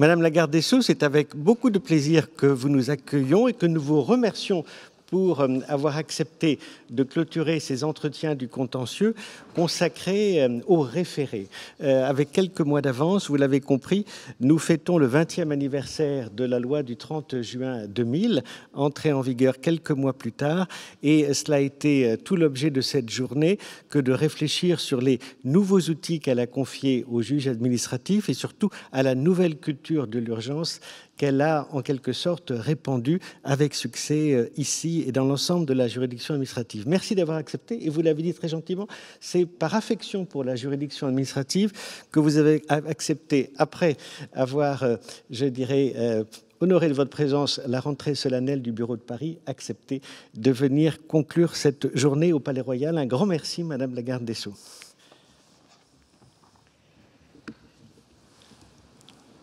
Madame la garde des Sceaux, c'est avec beaucoup de plaisir que vous nous accueillons et que nous vous remercions pour euh, avoir accepté de clôturer ces entretiens du contentieux consacrés euh, aux référés. Euh, avec quelques mois d'avance, vous l'avez compris, nous fêtons le 20e anniversaire de la loi du 30 juin 2000, entrée en vigueur quelques mois plus tard, et cela a été tout l'objet de cette journée que de réfléchir sur les nouveaux outils qu'elle a confiés aux juges administratifs et surtout à la nouvelle culture de l'urgence qu'elle a en quelque sorte répandue avec succès euh, ici et dans l'ensemble de la juridiction administrative. Merci d'avoir accepté et vous l'avez dit très gentiment, c'est par affection pour la juridiction administrative que vous avez accepté après avoir, euh, je dirais, euh, honoré de votre présence la rentrée solennelle du bureau de Paris, accepté de venir conclure cette journée au Palais Royal. Un grand merci, Madame la Garde des Sceaux.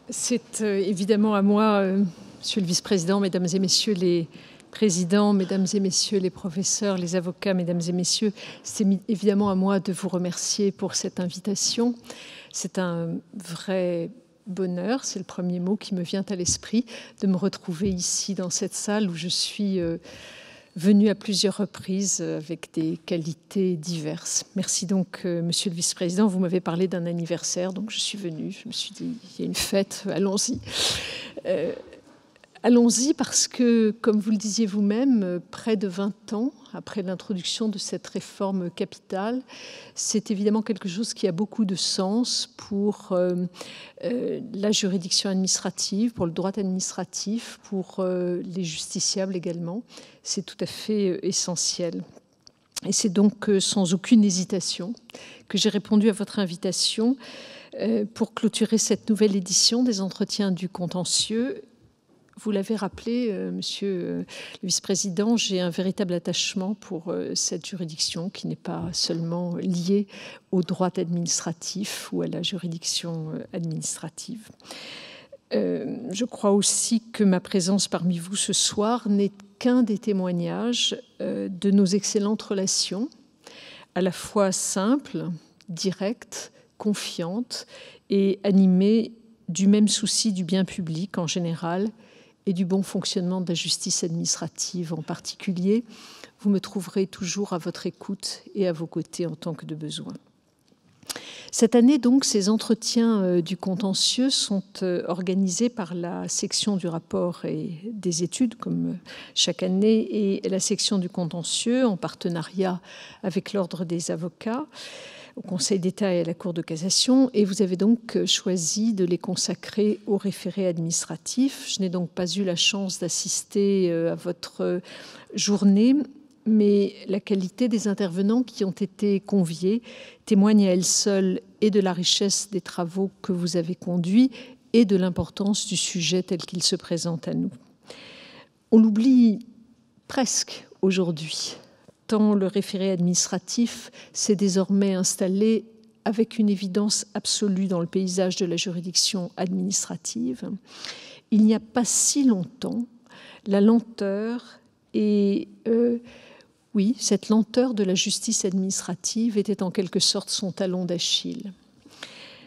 C'est euh, évidemment à moi, euh, Monsieur le Vice-président, Mesdames et Messieurs les présidents, Mesdames et Messieurs les professeurs, les avocats, Mesdames et Messieurs, c'est évidemment à moi de vous remercier pour cette invitation. C'est un vrai bonheur, c'est le premier mot qui me vient à l'esprit, de me retrouver ici dans cette salle où je suis... Euh, venu à plusieurs reprises avec des qualités diverses. Merci donc, euh, Monsieur le Vice-président. Vous m'avez parlé d'un anniversaire, donc je suis venue. Je me suis dit, il y a une fête, allons-y. Euh, Allons-y parce que, comme vous le disiez vous-même, près de 20 ans après l'introduction de cette réforme capitale, c'est évidemment quelque chose qui a beaucoup de sens pour euh, euh, la juridiction administrative, pour le droit administratif, pour euh, les justiciables également. C'est tout à fait essentiel. Et c'est donc sans aucune hésitation que j'ai répondu à votre invitation pour clôturer cette nouvelle édition des entretiens du contentieux vous l'avez rappelé, euh, monsieur euh, le vice-président, j'ai un véritable attachement pour euh, cette juridiction qui n'est pas seulement liée au droit administratif ou à la juridiction administrative. je crois aussi que ma présence parmi vous ce soir n'est qu'un des témoignages de nos excellentes relations, à la fois simples, directes, confiantes et animées du même souci du bien public en général et du bon fonctionnement de la justice administrative en particulier. Vous me trouverez toujours à votre écoute et à vos côtés en tant que de besoin. Cette année, donc, ces entretiens euh, du contentieux sont euh, organisés par la section du rapport et des études, comme euh, chaque année, et la section du contentieux en partenariat avec l'Ordre des avocats au Conseil d'État et à la Cour de cassation, et vous avez donc euh, choisi de les consacrer aux référés administratif. Je n'ai donc pas eu la chance d'assister euh, à votre euh, journée, mais la qualité des intervenants qui ont été conviés témoigne à elle seule et de la richesse des travaux que vous avez conduits et de l'importance du sujet tel qu'il se présente à nous. On l'oublie presque aujourd'hui tant le référé administratif s'est désormais installé avec une évidence absolue dans le paysage de la juridiction administrative. Il n'y a pas si longtemps, la lenteur et euh, oui, cette lenteur de la justice administrative était en quelque sorte son talon d'Achille.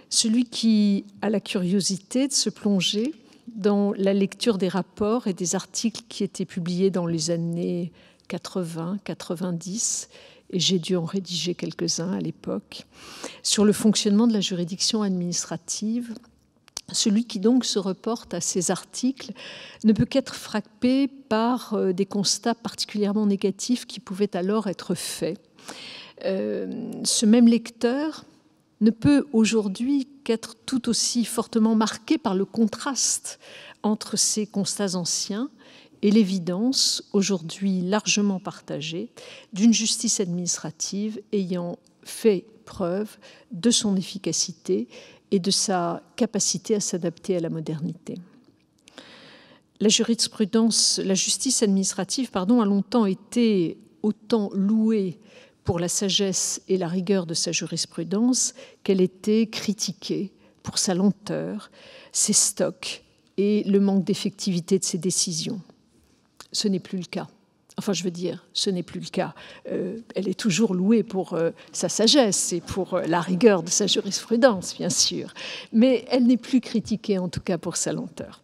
Celui qui a la curiosité de se plonger dans la lecture des rapports et des articles qui étaient publiés dans les années 80, 90, et j'ai dû en rédiger quelques-uns à l'époque, sur le fonctionnement de la juridiction administrative. Celui qui donc se reporte à ces articles ne peut qu'être frappé par euh, des constats particulièrement négatifs qui pouvaient alors être faits. Euh, ce même lecteur ne peut aujourd'hui qu'être tout aussi fortement marqué par le contraste entre ces constats anciens et l'évidence, aujourd'hui largement partagée, d'une justice administrative ayant fait preuve de son efficacité et de sa capacité à s'adapter à la modernité. La jurisprudence, la justice administrative, pardon, a longtemps été autant louée pour la sagesse et la rigueur de sa jurisprudence qu'elle était critiquée pour sa lenteur, ses stocks et le manque d'effectivité de ses décisions ce n'est plus le cas. Enfin, je veux dire, ce n'est plus le cas. Euh, elle est toujours louée pour euh, sa sagesse et pour euh, la rigueur de sa jurisprudence, bien sûr. Mais elle n'est plus critiquée, en tout cas, pour sa lenteur.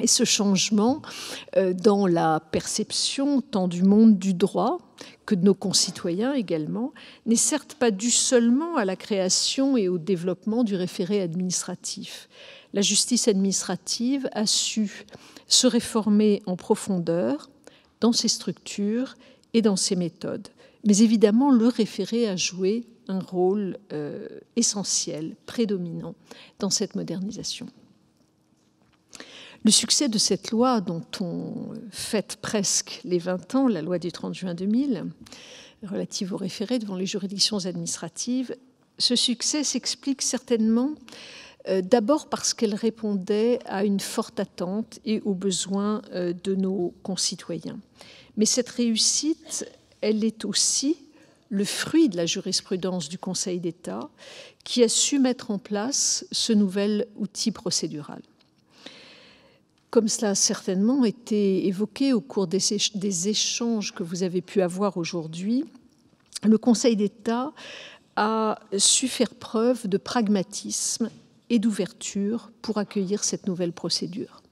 Et ce changement dans la perception tant du monde du droit que de nos concitoyens également n'est certes pas dû seulement à la création et au développement du référé administratif la justice administrative a su se réformer en profondeur dans ses structures et dans ses méthodes. Mais évidemment, le référé a joué un rôle euh, essentiel, prédominant dans cette modernisation. Le succès de cette loi, dont on fête presque les 20 ans, la loi du 30 juin 2000, relative au référé, devant les juridictions administratives, ce succès s'explique certainement euh, d'abord parce qu'elle répondait à une forte attente et aux besoins euh, de nos concitoyens. Mais cette réussite, elle est aussi le fruit de la jurisprudence du Conseil d'État qui a su mettre en place ce nouvel outil procédural. Comme cela a certainement été évoqué au cours des échanges que vous avez pu avoir aujourd'hui, le Conseil d'État a su faire preuve de pragmatisme et d'ouverture pour accueillir cette nouvelle procédure.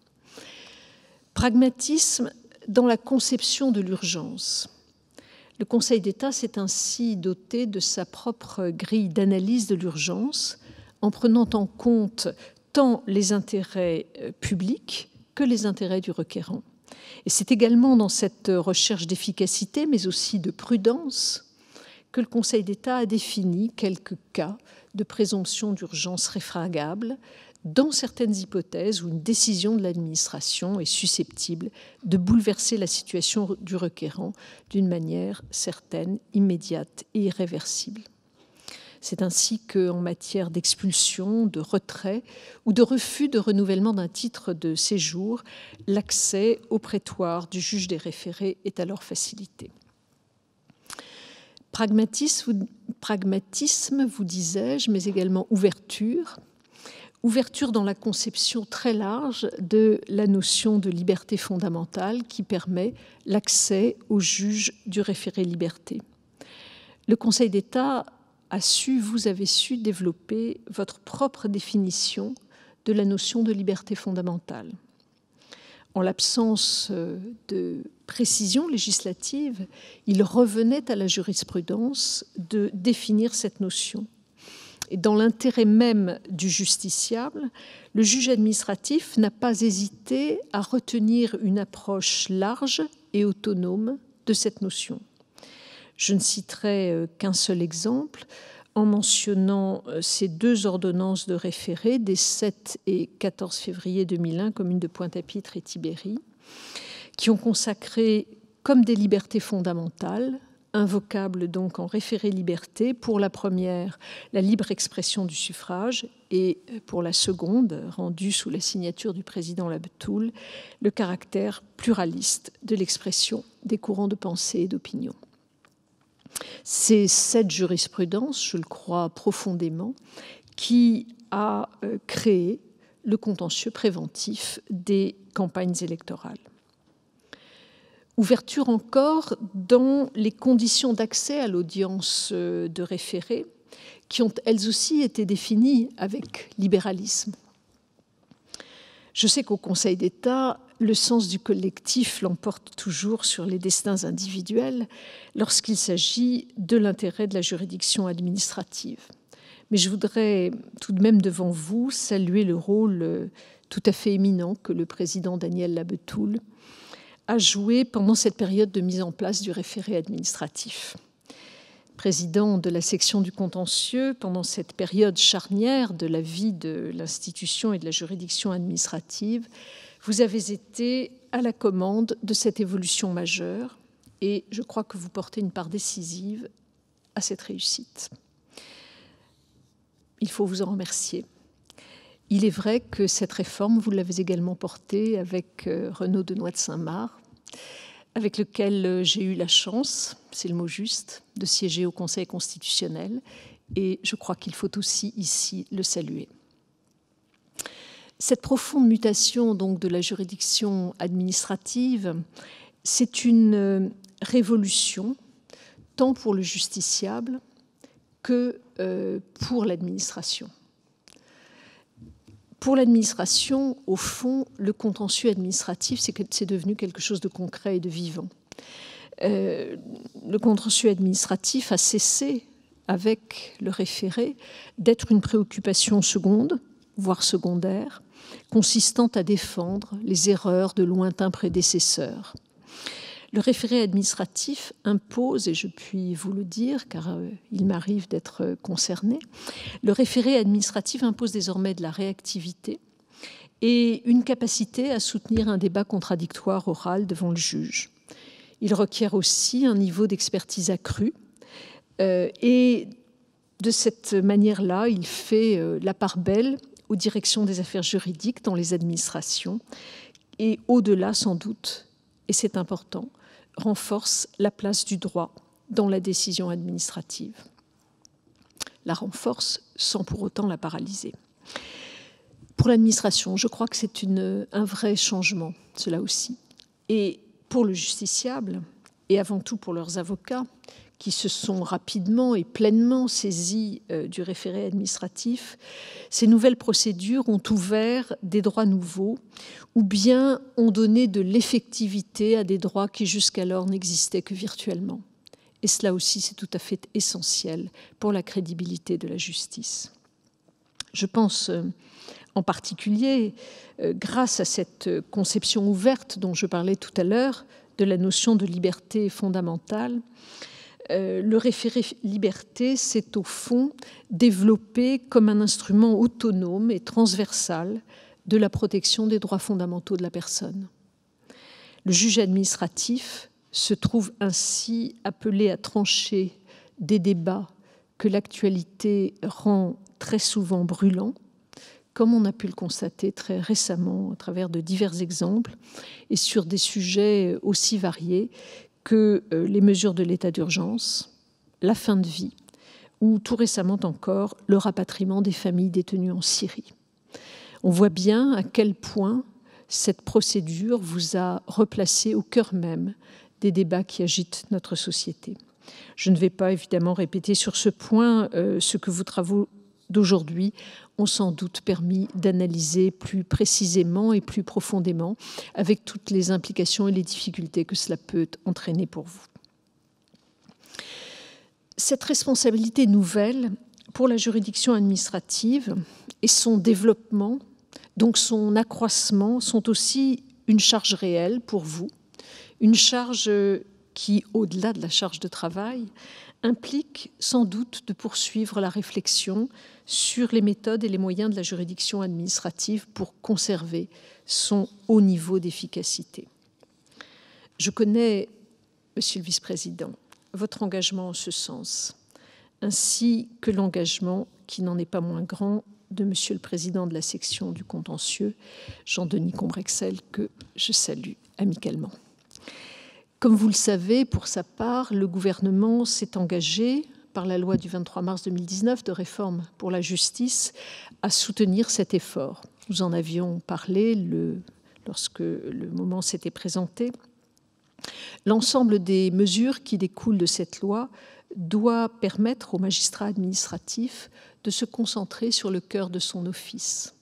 Pragmatisme dans la conception de l'urgence. Le Conseil d'État s'est ainsi doté de sa propre grille d'analyse de l'urgence en prenant en compte tant les intérêts euh, publics que les intérêts du requérant. Et c'est également dans cette recherche d'efficacité, mais aussi de prudence, que le Conseil d'État a défini quelques cas de présomption d'urgence réfragable dans certaines hypothèses où une décision de l'administration est susceptible de bouleverser la situation du requérant d'une manière certaine, immédiate et irréversible. C'est ainsi qu'en matière d'expulsion, de retrait ou de refus de renouvellement d'un titre de séjour, l'accès au prétoire du juge des référés est alors facilité. Pragmatisme, vous disais-je, mais également ouverture. Ouverture dans la conception très large de la notion de liberté fondamentale qui permet l'accès au juge du référé liberté. Le Conseil d'État a su, vous avez su développer votre propre définition de la notion de liberté fondamentale en l'absence euh, de précision législative, il revenait à la jurisprudence de définir cette notion. Et dans l'intérêt même du justiciable, le juge administratif n'a pas hésité à retenir une approche large et autonome de cette notion. Je ne citerai euh, qu'un seul exemple en mentionnant euh, ces deux ordonnances de référé des 7 et 14 février 2001, communes de Pointe-à-Pitre et Tibérie, qui ont consacré comme des libertés fondamentales, invocables donc en référé liberté, pour la première, la libre expression du suffrage, et euh, pour la seconde, rendue sous la signature du président Labtoul, le caractère pluraliste de l'expression des courants de pensée et d'opinion. C'est cette jurisprudence, je le crois profondément, qui a euh, créé le contentieux préventif des campagnes électorales. Ouverture encore dans les conditions d'accès à l'audience euh, de référés, qui ont elles aussi été définies avec libéralisme. Je sais qu'au Conseil d'État, le sens du collectif l'emporte toujours sur les destins individuels lorsqu'il s'agit de l'intérêt de la juridiction administrative. Mais je voudrais tout de même devant vous saluer le rôle euh, tout à fait éminent que le président Daniel Labetoul a joué pendant cette période de mise en place du référé administratif président de la section du contentieux pendant cette période charnière de la vie de l'institution et de la juridiction administrative, vous avez été à la commande de cette évolution majeure et je crois que vous portez une part décisive à cette réussite. Il faut vous en remercier. Il est vrai que cette réforme, vous l'avez également portée avec euh, Renaud Denoy de Saint-Marc, avec lequel euh, j'ai eu la chance, c'est le mot juste, de siéger au Conseil constitutionnel, et je crois qu'il faut aussi ici le saluer. Cette profonde mutation donc de la juridiction administrative, c'est une euh, révolution tant pour le justiciable que euh, pour l'administration pour l'administration, au fond, le contentieux administratif, c'est devenu quelque chose de concret et de vivant. Euh, le contentieux administratif a cessé, avec le référé, d'être une préoccupation seconde, voire secondaire, consistant à défendre les erreurs de lointains prédécesseurs. Le référé administratif impose, et je puis vous le dire car euh, il m'arrive d'être euh, concerné, le référé administratif impose désormais de la réactivité et une capacité à soutenir un débat contradictoire oral devant le juge. Il requiert aussi un niveau d'expertise accru euh, et de cette manière-là, il fait la part belle aux directions des affaires juridiques dans les administrations et au-delà sans doute, et c'est important, renforce la place du droit dans la décision administrative. La renforce sans pour autant la paralyser. Pour l'administration, je crois que c'est un vrai changement, cela aussi. Et pour le justiciable, et avant tout pour leurs avocats, qui se sont rapidement et pleinement saisis euh, du référé administratif, ces nouvelles procédures ont ouvert des droits nouveaux ou bien ont donné de l'effectivité à des droits qui jusqu'alors n'existaient que virtuellement. Et cela aussi, c'est tout à fait essentiel pour la crédibilité de la justice. Je pense euh, en particulier, euh, grâce à cette conception ouverte dont je parlais tout à l'heure, de la notion de liberté fondamentale, euh, le référé liberté s'est au fond développé comme un instrument autonome et transversal de la protection des droits fondamentaux de la personne. Le juge administratif se trouve ainsi appelé à trancher des débats que l'actualité rend très souvent brûlants, comme on a pu le constater très récemment à travers de divers exemples, et sur des sujets aussi variés que euh, les mesures de l'état d'urgence, la fin de vie ou tout récemment encore le rapatriement des familles détenues en Syrie. On voit bien à quel point cette procédure vous a replacé au cœur même des débats qui agitent notre société. Je ne vais pas évidemment répéter sur ce point euh, ce que vos travaux d'aujourd'hui ont sans doute permis d'analyser plus précisément et plus profondément, avec toutes les implications et les difficultés que cela peut entraîner pour vous. Cette responsabilité nouvelle pour la juridiction administrative et son développement, donc son accroissement, sont aussi une charge réelle pour vous, une charge qui, au-delà de la charge de travail, implique sans doute de poursuivre la réflexion sur les méthodes et les moyens de la juridiction administrative pour conserver son haut niveau d'efficacité. Je connais, Monsieur le Vice-président, votre engagement en ce sens, ainsi que l'engagement, qui n'en est pas moins grand, de Monsieur le Président de la section du contentieux, Jean-Denis Combrexel, que je salue amicalement. Comme vous le savez, pour sa part, le gouvernement s'est engagé par la loi du 23 mars 2019 de réforme pour la justice à soutenir cet effort. Nous en avions parlé le, lorsque le moment s'était présenté. L'ensemble des mesures qui découlent de cette loi doit permettre aux magistrats administratifs de se concentrer sur le cœur de son office.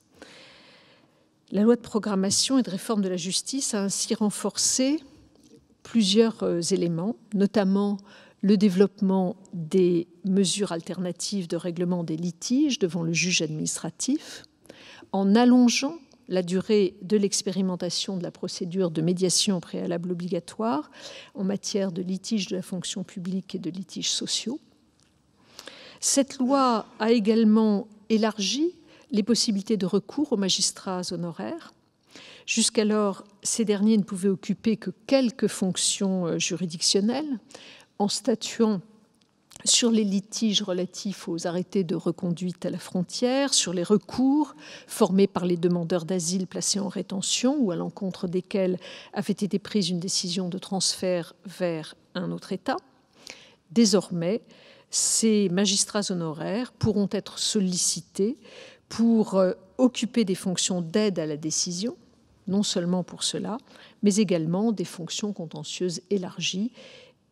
La loi de programmation et de réforme de la justice a ainsi renforcé plusieurs euh, éléments, notamment le développement des mesures alternatives de règlement des litiges devant le juge administratif, en allongeant la durée de l'expérimentation de la procédure de médiation préalable obligatoire en matière de litiges de la fonction publique et de litiges sociaux. Cette loi a également élargi les possibilités de recours aux magistrats honoraires Jusqu'alors, ces derniers ne pouvaient occuper que quelques fonctions euh, juridictionnelles. En statuant sur les litiges relatifs aux arrêtés de reconduite à la frontière, sur les recours formés par les demandeurs d'asile placés en rétention ou à l'encontre desquels avait été prise une décision de transfert vers un autre État. Désormais, ces magistrats honoraires pourront être sollicités pour euh, occuper des fonctions d'aide à la décision, non seulement pour cela, mais également des fonctions contentieuses élargies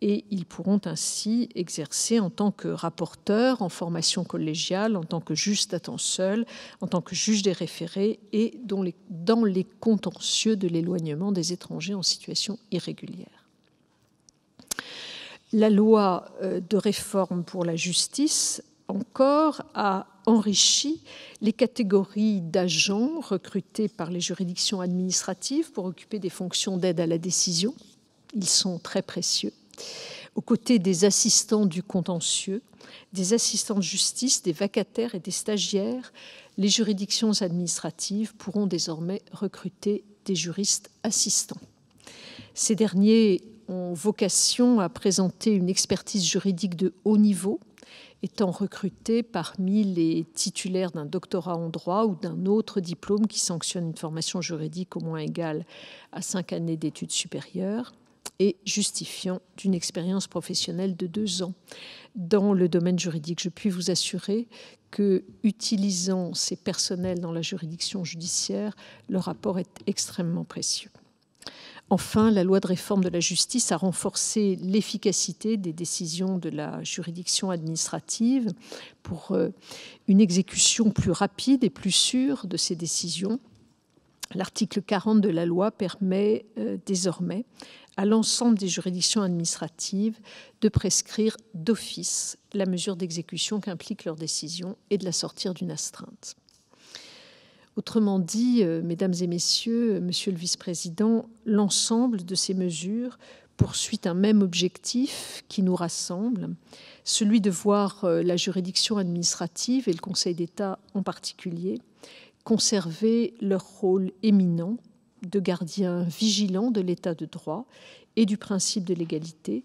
et ils pourront ainsi exercer en tant que rapporteur en formation collégiale, en tant que juge à temps seul, en tant que juge des référés et dans les, dans les contentieux de l'éloignement des étrangers en situation irrégulière. La loi euh, de réforme pour la justice encore a enrichi les catégories d'agents recrutés par les juridictions administratives pour occuper des fonctions d'aide à la décision. Ils sont très précieux. Aux côtés des assistants du contentieux, des assistants de justice, des vacataires et des stagiaires, les juridictions administratives pourront désormais recruter des juristes assistants. Ces derniers ont vocation à présenter une expertise juridique de haut niveau étant recruté parmi les titulaires d'un doctorat en droit ou d'un autre diplôme qui sanctionne une formation juridique au moins égale à cinq années d'études supérieures et justifiant d'une expérience professionnelle de deux ans dans le domaine juridique. Je puis vous assurer que, utilisant ces personnels dans la juridiction judiciaire, le rapport est extrêmement précieux. Enfin, la loi de réforme de la justice a renforcé l'efficacité des décisions de la juridiction administrative pour euh, une exécution plus rapide et plus sûre de ces décisions. L'article 40 de la loi permet euh, désormais à l'ensemble des juridictions administratives de prescrire d'office la mesure d'exécution qu'implique leur décision et de la sortir d'une astreinte. Autrement dit, euh, mesdames et messieurs, euh, monsieur le vice-président, l'ensemble de ces mesures poursuit un même objectif qui nous rassemble, celui de voir euh, la juridiction administrative et le Conseil d'État en particulier conserver leur rôle éminent de gardien vigilant de l'état de droit et du principe de l'égalité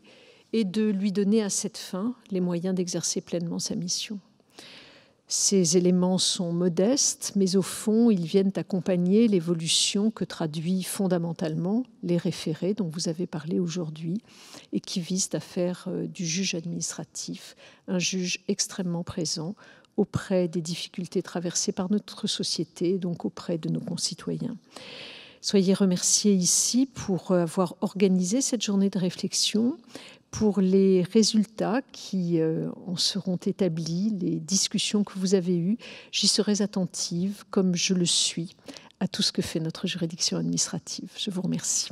et de lui donner à cette fin les moyens d'exercer pleinement sa mission. Ces éléments sont modestes, mais au fond, ils viennent accompagner l'évolution que traduit fondamentalement les référés dont vous avez parlé aujourd'hui et qui visent à faire euh, du juge administratif un juge extrêmement présent auprès des difficultés traversées par notre société, donc auprès de nos concitoyens. Soyez remerciés ici pour euh, avoir organisé cette journée de réflexion, pour les résultats qui euh, en seront établis, les discussions que vous avez eues. J'y serai attentive, comme je le suis, à tout ce que fait notre juridiction administrative. Je vous remercie.